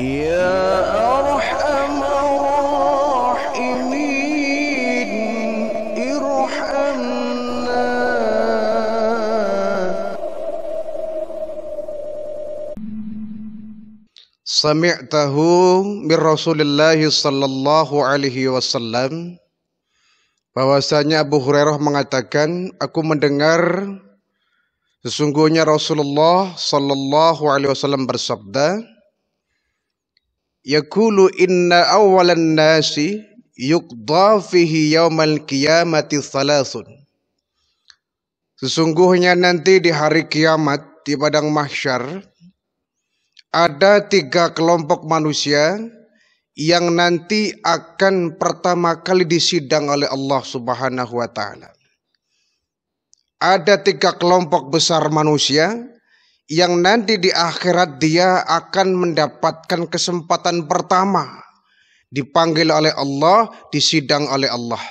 يا أرحم الراحمين ارحمنا سمعته من رسول الله صلى الله عليه وسلم bahwasanya Abu Hurairah mengatakan aku mendengar sesungguhnya Rasulullah sallallahu alaihi wasallam bersabda Yakulu inna awalan nasi yuqda fihi yaumal qiyamati salasun. Sesungguhnya nanti di hari kiamat di padang mahsyar ada tiga kelompok manusia yang nanti akan pertama kali disidang oleh Allah Subhanahu wa taala. Ada tiga kelompok besar manusia yang nanti di akhirat dia akan mendapatkan kesempatan pertama dipanggil oleh Allah, disidang oleh Allah.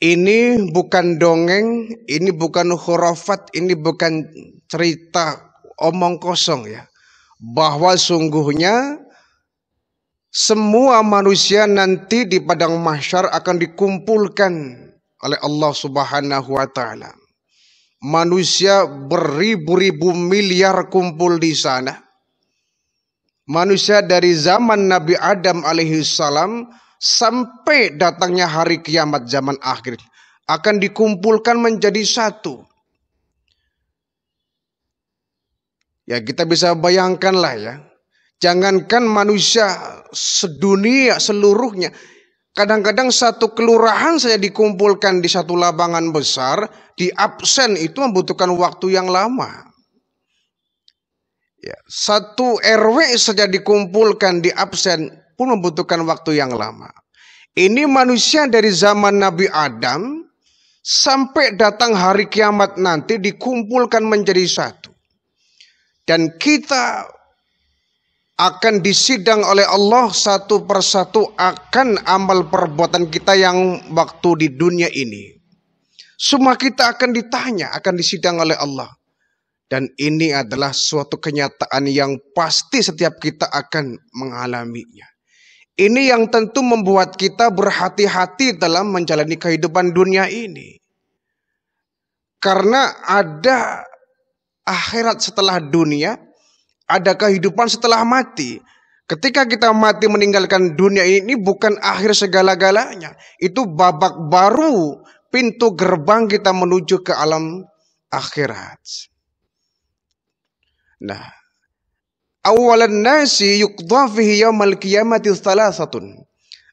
Ini bukan dongeng, ini bukan khurafat, ini bukan cerita omong kosong ya. Bahwa sungguhnya semua manusia nanti di padang mahsyar akan dikumpulkan oleh Allah Subhanahu wa taala. Manusia beribu-ribu miliar kumpul di sana. Manusia dari zaman Nabi Adam alaihissalam sampai datangnya hari kiamat zaman akhir akan dikumpulkan menjadi satu. Ya kita bisa bayangkanlah ya. Jangankan manusia sedunia seluruhnya Kadang-kadang satu kelurahan saya dikumpulkan di satu lapangan besar, di absen itu membutuhkan waktu yang lama. Ya, satu RW saja dikumpulkan di absen pun membutuhkan waktu yang lama. Ini manusia dari zaman Nabi Adam sampai datang hari kiamat nanti dikumpulkan menjadi satu. Dan kita akan disidang oleh Allah satu persatu akan amal perbuatan kita yang waktu di dunia ini. Semua kita akan ditanya, akan disidang oleh Allah. Dan ini adalah suatu kenyataan yang pasti setiap kita akan mengalaminya. Ini yang tentu membuat kita berhati-hati dalam menjalani kehidupan dunia ini. Karena ada akhirat setelah dunia, ada kehidupan setelah mati. Ketika kita mati meninggalkan dunia ini, ini bukan akhir segala-galanya. Itu babak baru pintu gerbang kita menuju ke alam akhirat. Nah, awalan nasi yuqdha fihi yaumal qiyamati thalathatun.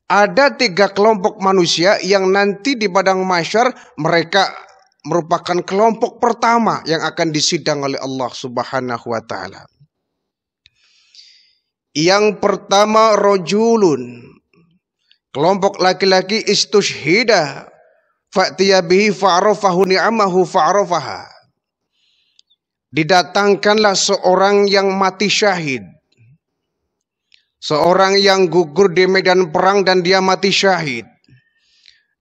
Ada tiga kelompok manusia yang nanti di padang masyar mereka merupakan kelompok pertama yang akan disidang oleh Allah Subhanahu wa taala. Yang pertama rojulun. Kelompok laki-laki istushhida. Fa'tiya fa'arofahu ni'amahu fa'arofaha. Didatangkanlah seorang yang mati syahid. Seorang yang gugur di medan perang dan dia mati syahid.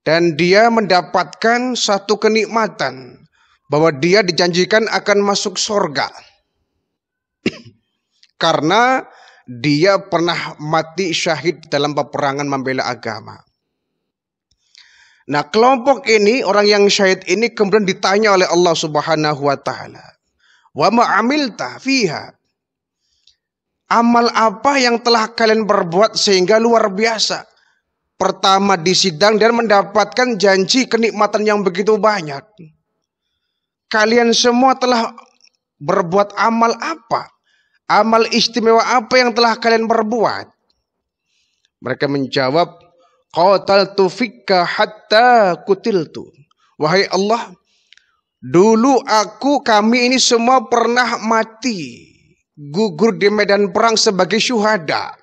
Dan dia mendapatkan satu kenikmatan. Bahwa dia dijanjikan akan masuk sorga. Karena dia pernah mati syahid dalam peperangan membela agama. Nah, kelompok ini orang yang syahid ini kemudian ditanya oleh Allah Subhanahu wa taala, "Wa ma amilta fiha?" Amal apa yang telah kalian berbuat sehingga luar biasa? Pertama di sidang dan mendapatkan janji kenikmatan yang begitu banyak. Kalian semua telah berbuat amal apa? Amal istimewa apa yang telah kalian perbuat? Mereka menjawab, Qataltu fikka hatta kutiltu. Wahai Allah, dulu aku, kami ini semua pernah mati. Gugur di medan perang sebagai syuhada.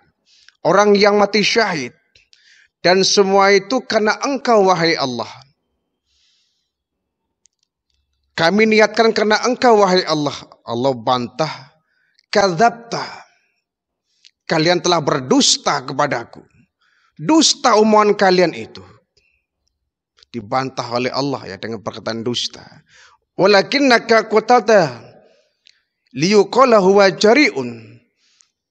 Orang yang mati syahid. Dan semua itu karena engkau wahai Allah. Kami niatkan karena engkau wahai Allah. Allah bantah kadzabta. Kalian telah berdusta kepadaku. Dusta omongan kalian itu. Dibantah oleh Allah ya dengan perkataan dusta. Walakinnaka qatalta liyuqala huwa jari'un.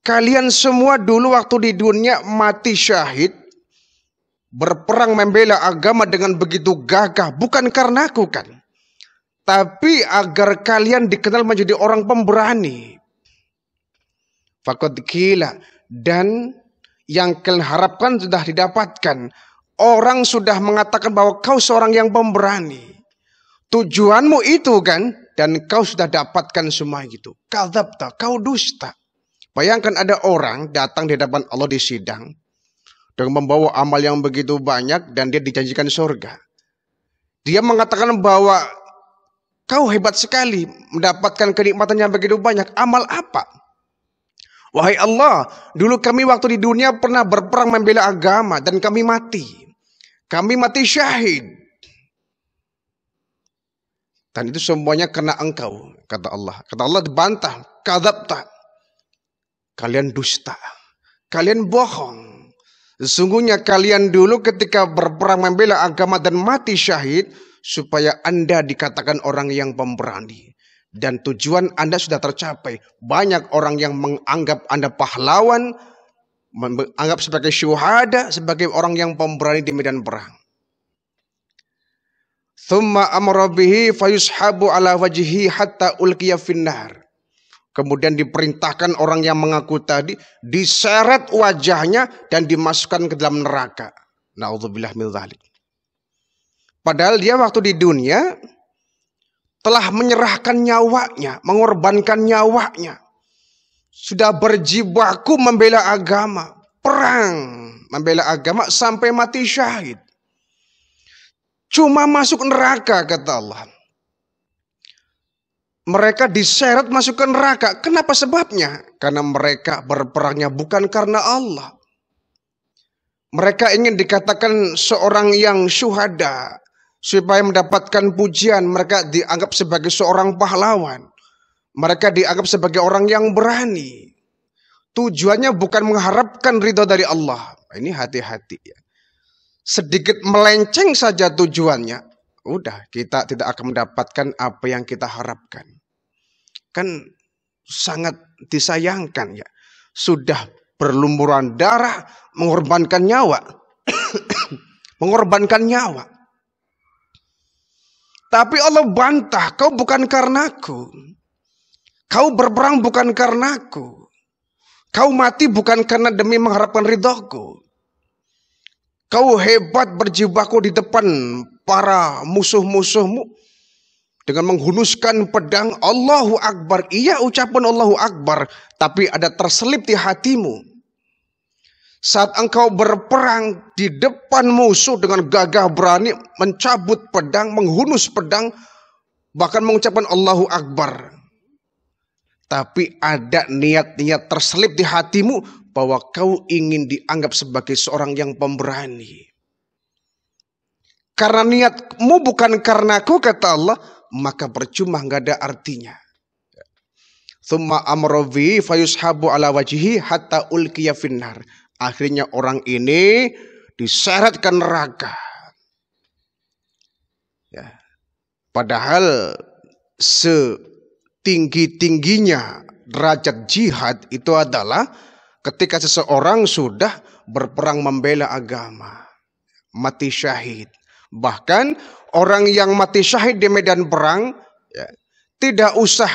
Kalian semua dulu waktu di dunia mati syahid berperang membela agama dengan begitu gagah bukan karena aku kan tapi agar kalian dikenal menjadi orang pemberani Fakot gila. Dan yang kalian harapkan sudah didapatkan. Orang sudah mengatakan bahwa kau seorang yang pemberani. Tujuanmu itu kan. Dan kau sudah dapatkan semua itu. Kadabta, kau dusta. Bayangkan ada orang datang di hadapan Allah di sidang. Dan membawa amal yang begitu banyak dan dia dijanjikan surga. Dia mengatakan bahwa kau hebat sekali mendapatkan kenikmatan yang begitu banyak. Amal apa? Wahai Allah, dulu kami waktu di dunia pernah berperang membela agama dan kami mati. Kami mati syahid. Dan itu semuanya kena engkau, kata Allah. Kata Allah dibantah, kadabta. Kalian dusta. Kalian bohong. Sesungguhnya kalian dulu ketika berperang membela agama dan mati syahid, supaya Anda dikatakan orang yang pemberani dan tujuan Anda sudah tercapai. Banyak orang yang menganggap Anda pahlawan, menganggap sebagai syuhada, sebagai orang yang pemberani di medan perang. Thumma amrabihi fayushabu ala wajihi hatta ulkiya finnar. Kemudian diperintahkan orang yang mengaku tadi diseret wajahnya dan dimasukkan ke dalam neraka. Na'udzubillah min Padahal dia waktu di dunia telah menyerahkan nyawanya, mengorbankan nyawanya. Sudah berjibaku membela agama, perang membela agama sampai mati syahid. Cuma masuk neraka kata Allah. Mereka diseret masuk ke neraka. Kenapa sebabnya? Karena mereka berperangnya bukan karena Allah. Mereka ingin dikatakan seorang yang syuhada, supaya mendapatkan pujian, mereka dianggap sebagai seorang pahlawan. Mereka dianggap sebagai orang yang berani. Tujuannya bukan mengharapkan ridho dari Allah. Nah, ini hati-hati ya. Sedikit melenceng saja tujuannya, udah kita tidak akan mendapatkan apa yang kita harapkan. Kan sangat disayangkan ya. Sudah berlumuran darah, mengorbankan nyawa. mengorbankan nyawa. Tapi Allah bantah, kau bukan karenaku. Kau berperang bukan karenaku. Kau mati bukan karena demi mengharapkan ridhoku. Kau hebat berjibaku di depan para musuh-musuhmu dengan menghunuskan pedang Allahu Akbar. Iya ucapan Allahu Akbar, tapi ada terselip di hatimu. Saat engkau berperang di depan musuh dengan gagah berani mencabut pedang, menghunus pedang, bahkan mengucapkan Allahu Akbar. Tapi ada niat-niat terselip di hatimu bahwa kau ingin dianggap sebagai seorang yang pemberani. Karena niatmu bukan karena aku kata Allah, maka percuma nggak ada artinya. Thumma amrovi fayushabu ala wajihi hatta ulkiya finnar. Akhirnya orang ini diseret ke neraka. Ya. Padahal setinggi-tingginya derajat jihad itu adalah ketika seseorang sudah berperang membela agama, mati syahid. Bahkan orang yang mati syahid di medan perang ya, tidak usah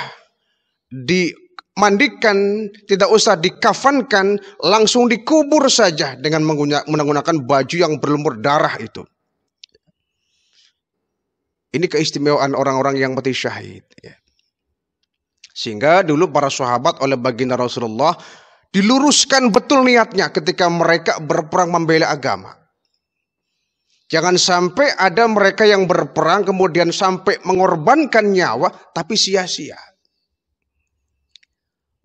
di mandikan, tidak usah dikafankan, langsung dikubur saja dengan menggunakan baju yang berlumur darah itu. Ini keistimewaan orang-orang yang mati syahid. Ya. Sehingga dulu para sahabat oleh baginda Rasulullah diluruskan betul niatnya ketika mereka berperang membela agama. Jangan sampai ada mereka yang berperang kemudian sampai mengorbankan nyawa tapi sia-sia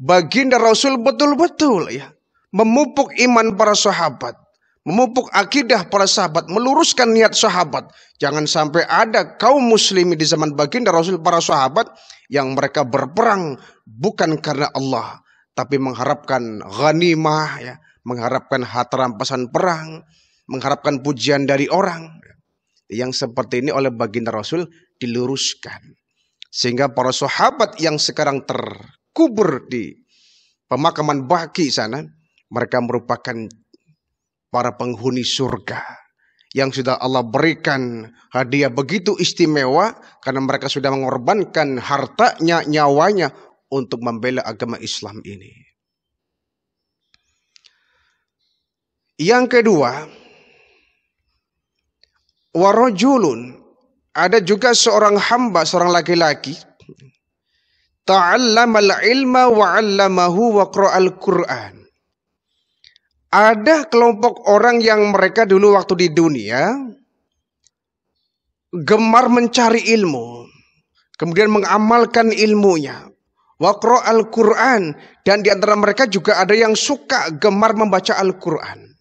baginda Rasul betul-betul ya memupuk iman para sahabat, memupuk akidah para sahabat, meluruskan niat sahabat. Jangan sampai ada kaum muslimin di zaman baginda Rasul para sahabat yang mereka berperang bukan karena Allah, tapi mengharapkan ghanimah ya, mengharapkan harta rampasan perang, mengharapkan pujian dari orang. Yang seperti ini oleh baginda Rasul diluruskan. Sehingga para sahabat yang sekarang ter kubur di pemakaman Baki sana, mereka merupakan para penghuni surga yang sudah Allah berikan hadiah begitu istimewa karena mereka sudah mengorbankan hartanya, nyawanya untuk membela agama Islam ini. Yang kedua, warojulun ada juga seorang hamba, seorang laki-laki Ta'allamal ilma wa'allamahu waqra'al Qur'an. Ada kelompok orang yang mereka dulu waktu di dunia gemar mencari ilmu, kemudian mengamalkan ilmunya. Waqra al-Quran dan di antara mereka juga ada yang suka gemar membaca Al-Quran.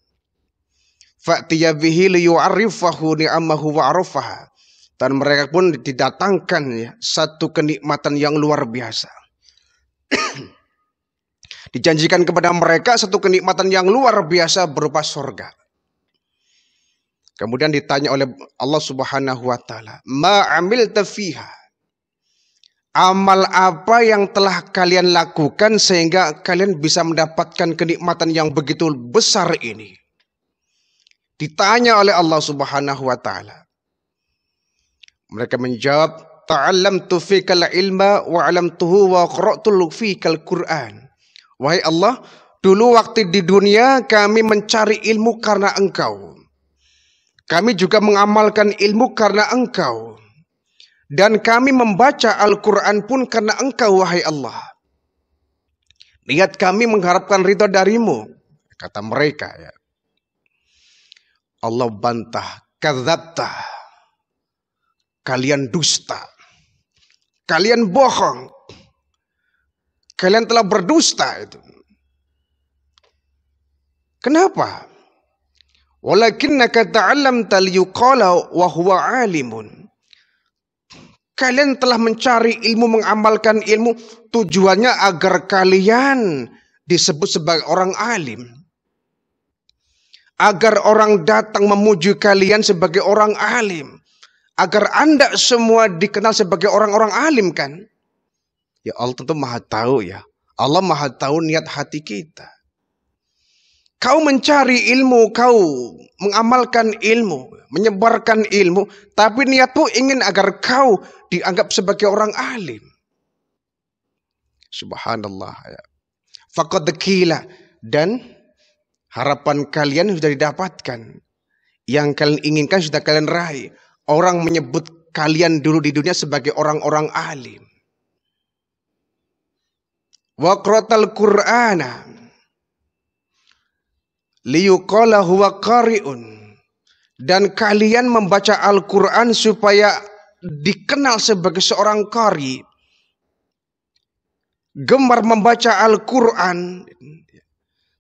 tiyabihi li liyu'arrifahu ni'amahu wa'arafaha. Dan mereka pun didatangkan ya, satu kenikmatan yang luar biasa. Dijanjikan kepada mereka satu kenikmatan yang luar biasa berupa surga. Kemudian ditanya oleh Allah Subhanahu wa taala, "Ma amil tafiha?" Amal apa yang telah kalian lakukan sehingga kalian bisa mendapatkan kenikmatan yang begitu besar ini? Ditanya oleh Allah Subhanahu wa taala. Mereka menjawab, Ta'allam tufikal ilma wa tuhu, wa qara'tul fikal Qur'an. Wahai Allah, dulu waktu di dunia kami mencari ilmu karena engkau. Kami juga mengamalkan ilmu karena engkau. Dan kami membaca Al-Quran pun karena engkau, wahai Allah. Lihat kami mengharapkan ridho darimu. Kata mereka ya. Allah bantah, kadzabtah Kalian dusta. Kalian bohong. Kalian telah berdusta itu. Kenapa? Walakinnaka ta'allamta liyuqala wa huwa alimun. Kalian telah mencari ilmu, mengamalkan ilmu, tujuannya agar kalian disebut sebagai orang alim. Agar orang datang memuji kalian sebagai orang alim agar Anda semua dikenal sebagai orang-orang alim kan? Ya Allah tentu maha tahu ya. Allah maha tahu niat hati kita. Kau mencari ilmu, kau mengamalkan ilmu, menyebarkan ilmu, tapi niatmu ingin agar kau dianggap sebagai orang alim. Subhanallah ya. Fakot dekila dan harapan kalian sudah didapatkan. Yang kalian inginkan sudah kalian raih. Orang menyebut kalian dulu di dunia sebagai orang-orang alim. Waqratal Qur'ana liyuqala huwa qari'un dan kalian membaca Al-Qur'an supaya dikenal sebagai seorang qari. Gemar membaca Al-Qur'an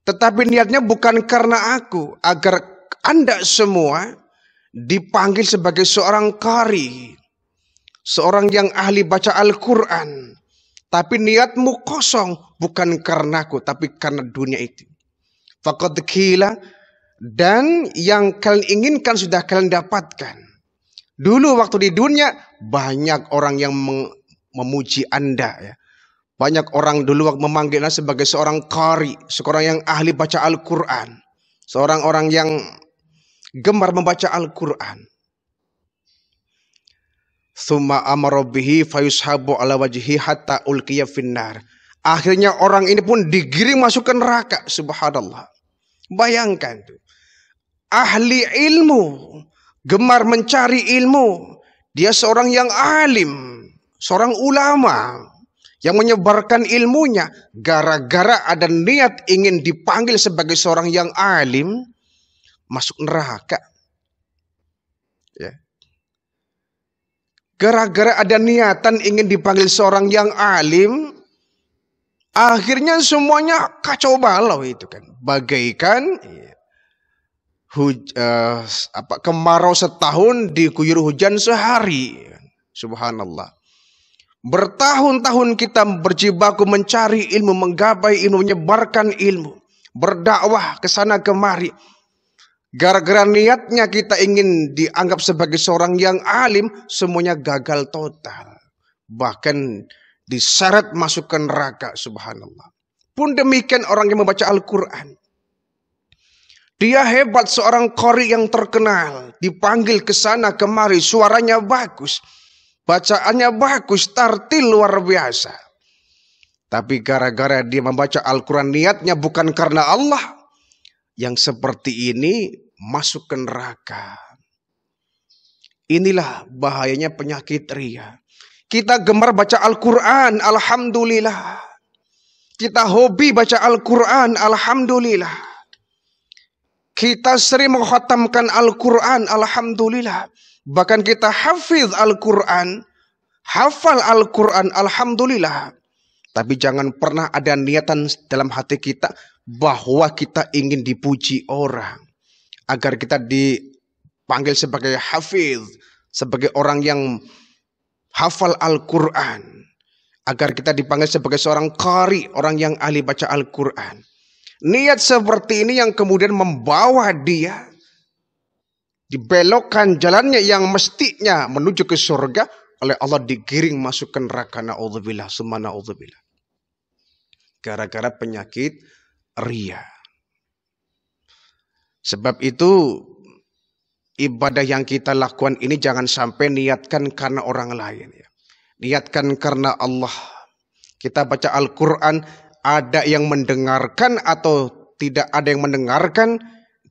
tetapi niatnya bukan karena aku agar Anda semua dipanggil sebagai seorang kari, seorang yang ahli baca Al-Quran. Tapi niatmu kosong bukan karena aku, tapi karena dunia itu. Fakat kila dan yang kalian inginkan sudah kalian dapatkan. Dulu waktu di dunia banyak orang yang memuji Anda ya. Banyak orang dulu waktu memanggilnya sebagai seorang kari, seorang yang ahli baca Al-Quran. Seorang orang yang gemar membaca Al-Quran. Suma amarobihi fayushabu ala wajihi hatta ulkiya finnar. Akhirnya orang ini pun digiring masuk ke neraka. Subhanallah. Bayangkan tuh. Ahli ilmu. Gemar mencari ilmu. Dia seorang yang alim. Seorang ulama. Yang menyebarkan ilmunya. Gara-gara ada niat ingin dipanggil sebagai seorang yang alim masuk neraka. Ya. Gara-gara ada niatan ingin dipanggil seorang yang alim, akhirnya semuanya kacau balau itu kan. Bagaikan ya, huj, uh, apa kemarau setahun di diguyur hujan sehari. Subhanallah. Bertahun-tahun kita berjibaku mencari ilmu, menggapai ilmu, menyebarkan ilmu, berdakwah ke sana kemari Gara-gara niatnya kita ingin dianggap sebagai seorang yang alim, semuanya gagal total. Bahkan diseret masuk ke neraka, subhanallah. Pun demikian orang yang membaca Al-Quran. Dia hebat seorang kori yang terkenal. Dipanggil ke sana kemari, suaranya bagus. Bacaannya bagus, tartil luar biasa. Tapi gara-gara dia membaca Al-Quran niatnya bukan karena Allah yang seperti ini masuk ke neraka. Inilah bahayanya penyakit ria. Kita gemar baca Al-Quran, Alhamdulillah. Kita hobi baca Al-Quran, Alhamdulillah. Kita sering menghutamkan Al-Quran, Alhamdulillah. Bahkan kita hafiz Al-Quran, hafal Al-Quran, Alhamdulillah. Tapi jangan pernah ada niatan dalam hati kita bahwa kita ingin dipuji orang. Agar kita dipanggil sebagai hafiz, sebagai orang yang hafal Al-Quran. Agar kita dipanggil sebagai seorang kari, orang yang ahli baca Al-Quran. Niat seperti ini yang kemudian membawa dia dibelokkan jalannya yang mestinya menuju ke surga oleh Allah digiring masuk ke neraka naudzubillah summa naudzubillah gara-gara penyakit ria. Sebab itu ibadah yang kita lakukan ini jangan sampai niatkan karena orang lain ya. Niatkan karena Allah. Kita baca Al-Qur'an ada yang mendengarkan atau tidak ada yang mendengarkan,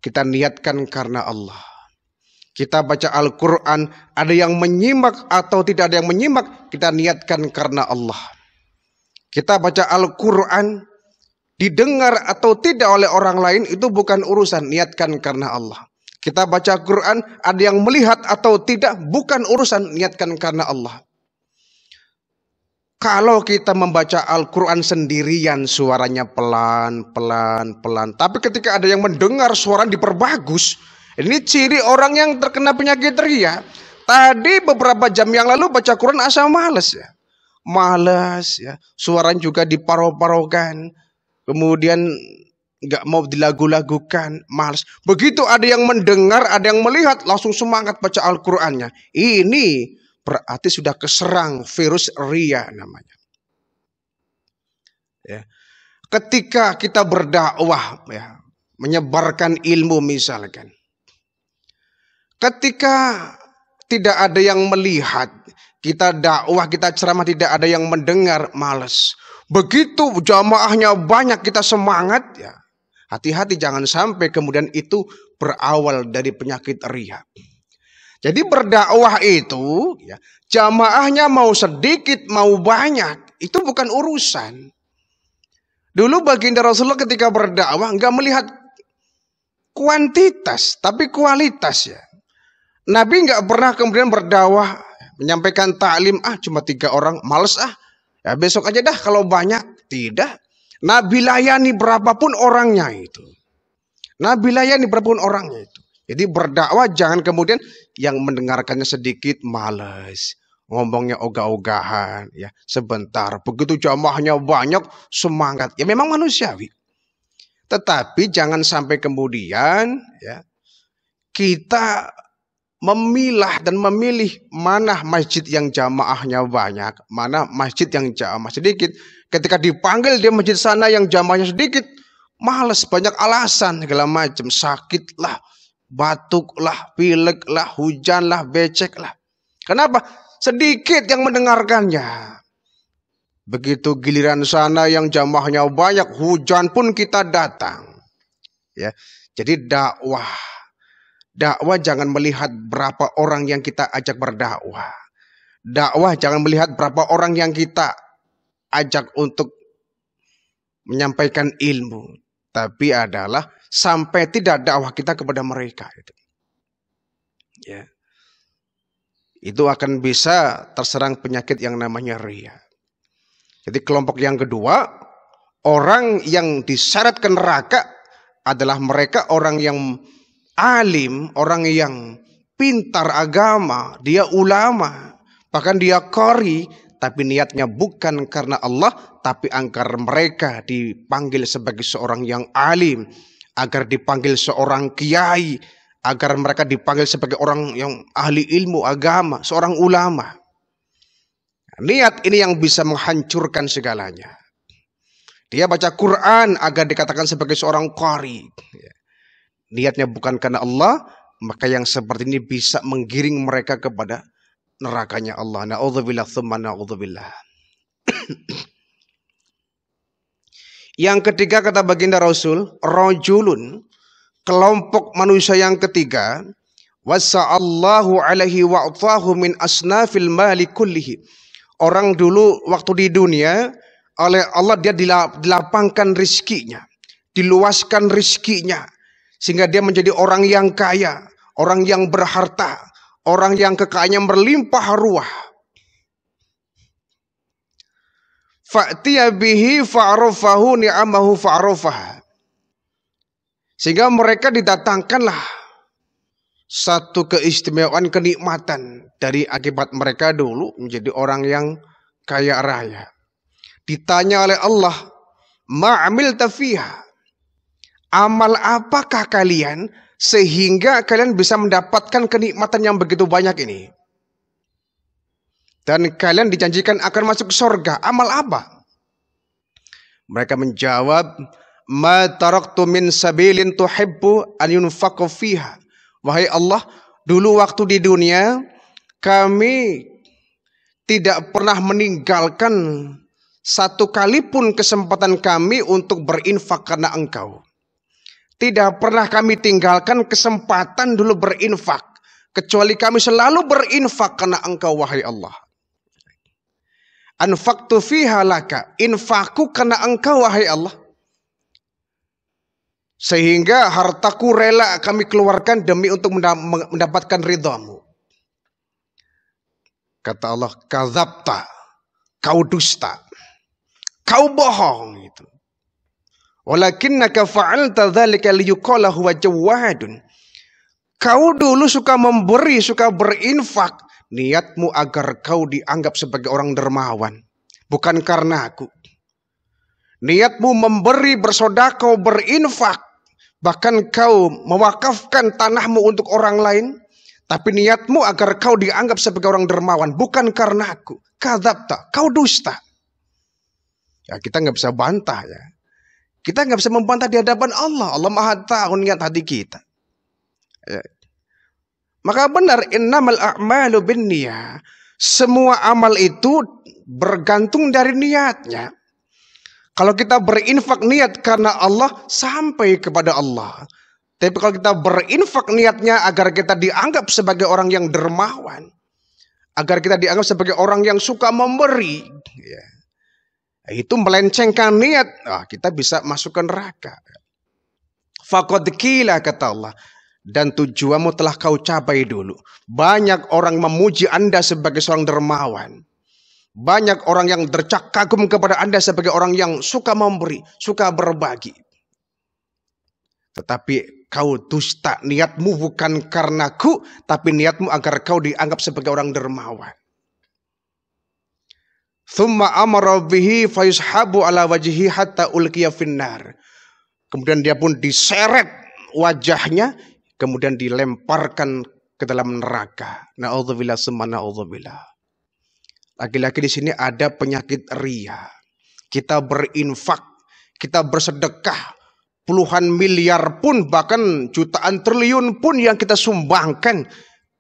kita niatkan karena Allah. Kita baca Al-Quran, ada yang menyimak atau tidak ada yang menyimak, kita niatkan karena Allah. Kita baca Al-Quran, didengar atau tidak oleh orang lain itu bukan urusan. Niatkan karena Allah. Kita baca Quran, ada yang melihat atau tidak, bukan urusan. Niatkan karena Allah. Kalau kita membaca Al-Quran sendirian suaranya pelan, pelan, pelan. Tapi ketika ada yang mendengar suara diperbagus. Ini ciri orang yang terkena penyakit ria. Tadi beberapa jam yang lalu baca Quran asal males ya malas, ya. suara juga diparo-parokan, kemudian nggak mau dilagu-lagukan, malas. Begitu ada yang mendengar, ada yang melihat, langsung semangat baca Al-Qur'annya. Ini berarti sudah keserang virus ria namanya. Ya. Ketika kita berdakwah ya, menyebarkan ilmu misalkan. Ketika tidak ada yang melihat, kita dakwah, kita ceramah tidak ada yang mendengar, males. Begitu jamaahnya banyak kita semangat ya. Hati-hati jangan sampai kemudian itu berawal dari penyakit riak. Jadi berdakwah itu ya, jamaahnya mau sedikit mau banyak itu bukan urusan. Dulu baginda Rasulullah ketika berdakwah nggak melihat kuantitas tapi kualitas ya. Nabi nggak pernah kemudian berdakwah menyampaikan taklim ah cuma tiga orang males ah ya besok aja dah kalau banyak tidak Nabi layani berapapun orangnya itu Nabi layani berapapun orangnya itu jadi berdakwah jangan kemudian yang mendengarkannya sedikit males ngomongnya ogah-ogahan ya sebentar begitu jamaahnya banyak semangat ya memang manusiawi tetapi jangan sampai kemudian ya kita memilah dan memilih mana masjid yang jamaahnya banyak, mana masjid yang jamaah sedikit. Ketika dipanggil dia masjid sana yang jamaahnya sedikit, males banyak alasan segala macam, sakitlah, batuklah, pileklah, hujanlah, beceklah. Kenapa? Sedikit yang mendengarkannya. Begitu giliran sana yang jamaahnya banyak, hujan pun kita datang. Ya. Jadi dakwah Dakwah jangan melihat berapa orang yang kita ajak berdakwah. Dakwah jangan melihat berapa orang yang kita ajak untuk menyampaikan ilmu, tapi adalah sampai tidak dakwah kita kepada mereka itu. Ya. Itu akan bisa terserang penyakit yang namanya ria. Jadi kelompok yang kedua, orang yang disyaratkan neraka adalah mereka orang yang alim, orang yang pintar agama, dia ulama, bahkan dia kori, tapi niatnya bukan karena Allah, tapi angkar mereka dipanggil sebagai seorang yang alim, agar dipanggil seorang kiai, agar mereka dipanggil sebagai orang yang ahli ilmu agama, seorang ulama. Niat ini yang bisa menghancurkan segalanya. Dia baca Quran agar dikatakan sebagai seorang qari niatnya bukan karena Allah, maka yang seperti ini bisa menggiring mereka kepada nerakanya Allah. Na'udzubillah thumma na'udzubillah. yang ketiga kata baginda Rasul, rojulun, kelompok manusia yang ketiga, wasallahu alaihi wa'atahu min asnafil mali kullihi. Orang dulu waktu di dunia, oleh Allah dia dilapangkan rizkinya, diluaskan rizkinya, sehingga dia menjadi orang yang kaya, orang yang berharta, orang yang kekayaannya berlimpah ruah. Fatiyabihi ni'amahu Sehingga mereka didatangkanlah satu keistimewaan kenikmatan dari akibat mereka dulu menjadi orang yang kaya raya. Ditanya oleh Allah, ma'amil Amal apakah kalian sehingga kalian bisa mendapatkan kenikmatan yang begitu banyak ini? Dan kalian dijanjikan akan masuk surga. Amal apa? Mereka menjawab, "Ma taraktu min sabilin tuhibbu an yunfaku fiha." Wahai Allah, dulu waktu di dunia kami tidak pernah meninggalkan satu kalipun kesempatan kami untuk berinfak karena engkau. Tidak pernah kami tinggalkan kesempatan dulu berinfak. Kecuali kami selalu berinfak karena engkau wahai Allah. Anfaktu fiha laka. Infaku karena engkau wahai Allah. Sehingga hartaku rela kami keluarkan demi untuk mendapatkan ridhamu. Kata Allah, kazabta, kau dusta, kau bohong. Gitu. Walakinnaka fa'alta dzalika liyuqala huwa jawadun. Kau dulu suka memberi, suka berinfak. Niatmu agar kau dianggap sebagai orang dermawan. Bukan karena aku. Niatmu memberi, bersodako, berinfak. Bahkan kau mewakafkan tanahmu untuk orang lain. Tapi niatmu agar kau dianggap sebagai orang dermawan. Bukan karena aku. Kadabta, kau dusta. Ya, kita nggak bisa bantah ya. Kita nggak bisa membantah di hadapan Allah. Allah Maha tahu niat hati kita. Ya. Maka benar innamal a'malu binniyah. Semua amal itu bergantung dari niatnya. Kalau kita berinfak niat karena Allah sampai kepada Allah. Tapi kalau kita berinfak niatnya agar kita dianggap sebagai orang yang dermawan, agar kita dianggap sebagai orang yang suka memberi, ya itu melencengkan niat, ah, kita bisa masuk ke neraka. Fakod kata Allah, dan tujuanmu telah kau capai dulu. Banyak orang memuji Anda sebagai seorang dermawan. Banyak orang yang tercak kagum kepada Anda sebagai orang yang suka memberi, suka berbagi. Tetapi kau dusta, niatmu bukan karena ku, tapi niatmu agar kau dianggap sebagai orang dermawan. Thumma amara bihi ala wajhi hatta ulqiya finnar. Kemudian dia pun diseret wajahnya kemudian dilemparkan ke dalam neraka. Nauzubillah summa nauzubillah. Laki-laki di sini ada penyakit ria. Kita berinfak, kita bersedekah, puluhan miliar pun bahkan jutaan triliun pun yang kita sumbangkan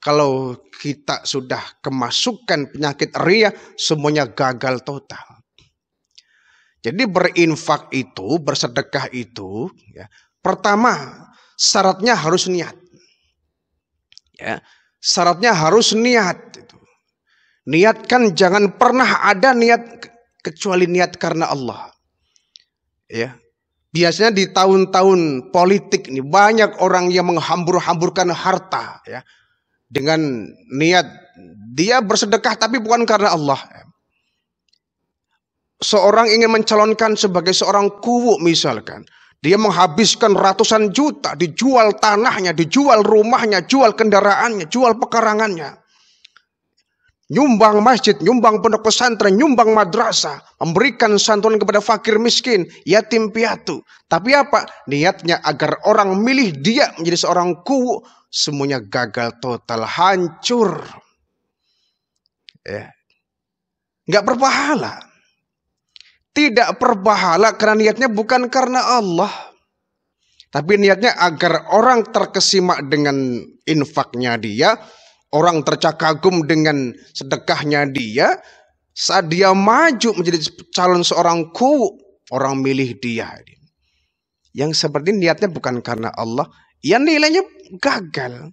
kalau kita sudah kemasukan penyakit ria, semuanya gagal total. Jadi berinfak itu, bersedekah itu, ya, pertama syaratnya harus niat. Ya, syaratnya harus niat. Niat kan jangan pernah ada niat kecuali niat karena Allah. Ya, biasanya di tahun-tahun politik ini banyak orang yang menghambur-hamburkan harta ya dengan niat dia bersedekah tapi bukan karena Allah. Seorang ingin mencalonkan sebagai seorang kuwu misalkan. Dia menghabiskan ratusan juta, dijual tanahnya, dijual rumahnya, jual kendaraannya, jual pekarangannya. Nyumbang masjid, nyumbang pondok pesantren, nyumbang madrasah. Memberikan santunan kepada fakir miskin, yatim piatu. Tapi apa? Niatnya agar orang milih dia menjadi seorang kuwu semuanya gagal total, hancur. Ya. Nggak berpahala. Tidak berpahala karena niatnya bukan karena Allah. Tapi niatnya agar orang terkesima dengan infaknya dia, orang tercakagum dengan sedekahnya dia, saat dia maju menjadi calon seorang ku, orang milih dia. Yang seperti niatnya bukan karena Allah, ya nilainya gagal.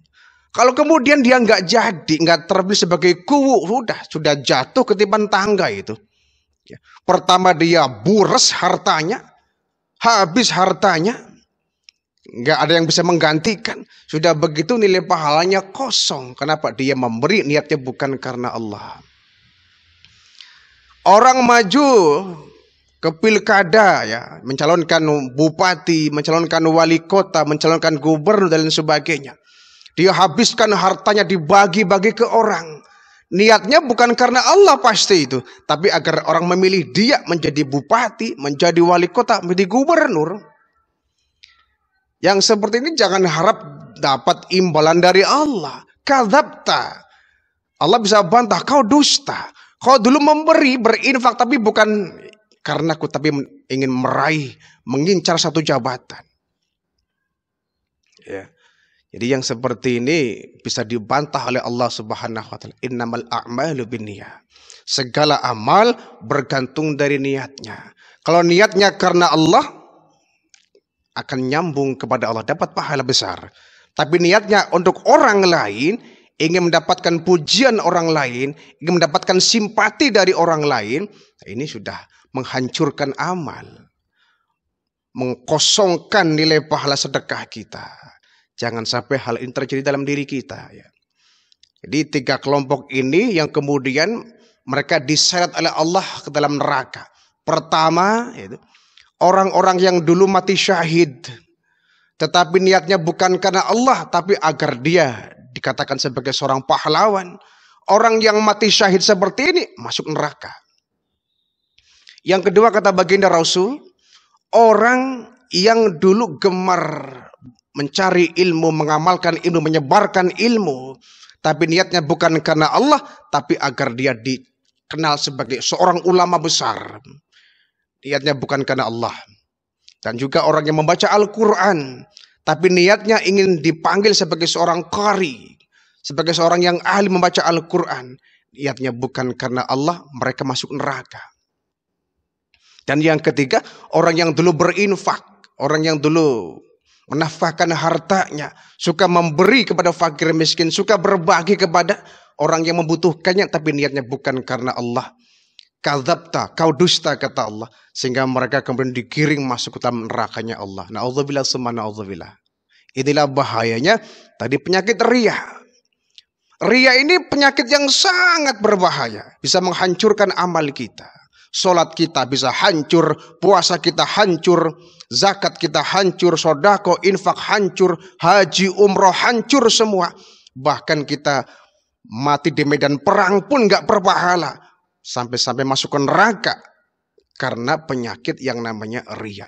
Kalau kemudian dia nggak jadi, nggak terbeli sebagai kuwu, sudah sudah jatuh ketiban tangga itu. Ya, pertama dia bures hartanya, habis hartanya, nggak ada yang bisa menggantikan. Sudah begitu nilai pahalanya kosong. Kenapa? Dia memberi niatnya bukan karena Allah. Orang maju ke pilkada ya, mencalonkan bupati, mencalonkan wali kota, mencalonkan gubernur dan lain sebagainya. Dia habiskan hartanya dibagi-bagi ke orang. Niatnya bukan karena Allah pasti itu, tapi agar orang memilih dia menjadi bupati, menjadi wali kota, menjadi gubernur. Yang seperti ini jangan harap dapat imbalan dari Allah. Kadabta. Allah bisa bantah, kau dusta. Kau dulu memberi, berinfak, tapi bukan karena aku tapi ingin meraih, mengincar satu jabatan. Ya. Jadi yang seperti ini bisa dibantah oleh Allah Subhanahu wa taala. Innamal a'malu binniyah. Segala amal bergantung dari niatnya. Kalau niatnya karena Allah akan nyambung kepada Allah, dapat pahala besar. Tapi niatnya untuk orang lain, ingin mendapatkan pujian orang lain, ingin mendapatkan simpati dari orang lain, ini sudah menghancurkan amal, mengkosongkan nilai pahala sedekah kita. Jangan sampai hal ini terjadi dalam diri kita. Ya. Jadi tiga kelompok ini yang kemudian mereka diseret oleh Allah ke dalam neraka. Pertama, orang-orang yang dulu mati syahid. Tetapi niatnya bukan karena Allah, tapi agar dia dikatakan sebagai seorang pahlawan. Orang yang mati syahid seperti ini masuk neraka. Yang kedua kata baginda Rasul, orang yang dulu gemar mencari ilmu, mengamalkan ilmu, menyebarkan ilmu, tapi niatnya bukan karena Allah, tapi agar dia dikenal sebagai seorang ulama besar. Niatnya bukan karena Allah. Dan juga orang yang membaca Al-Quran, tapi niatnya ingin dipanggil sebagai seorang kari, sebagai seorang yang ahli membaca Al-Quran. Niatnya bukan karena Allah, mereka masuk neraka. Dan yang ketiga, orang yang dulu berinfak, orang yang dulu menafkahkan hartanya, suka memberi kepada fakir miskin, suka berbagi kepada orang yang membutuhkannya tapi niatnya bukan karena Allah. Kadabta, kau dusta kata Allah sehingga mereka kemudian dikiring masuk ke dalam nerakanya Allah. Nah Allah semana Allah bilang, Inilah bahayanya tadi penyakit ria. Ria ini penyakit yang sangat berbahaya, bisa menghancurkan amal kita. Sholat kita bisa hancur, puasa kita hancur, zakat kita hancur, sodako, infak hancur, haji, umroh hancur semua. Bahkan kita mati di medan perang pun gak berpahala. Sampai-sampai masuk ke neraka karena penyakit yang namanya ria.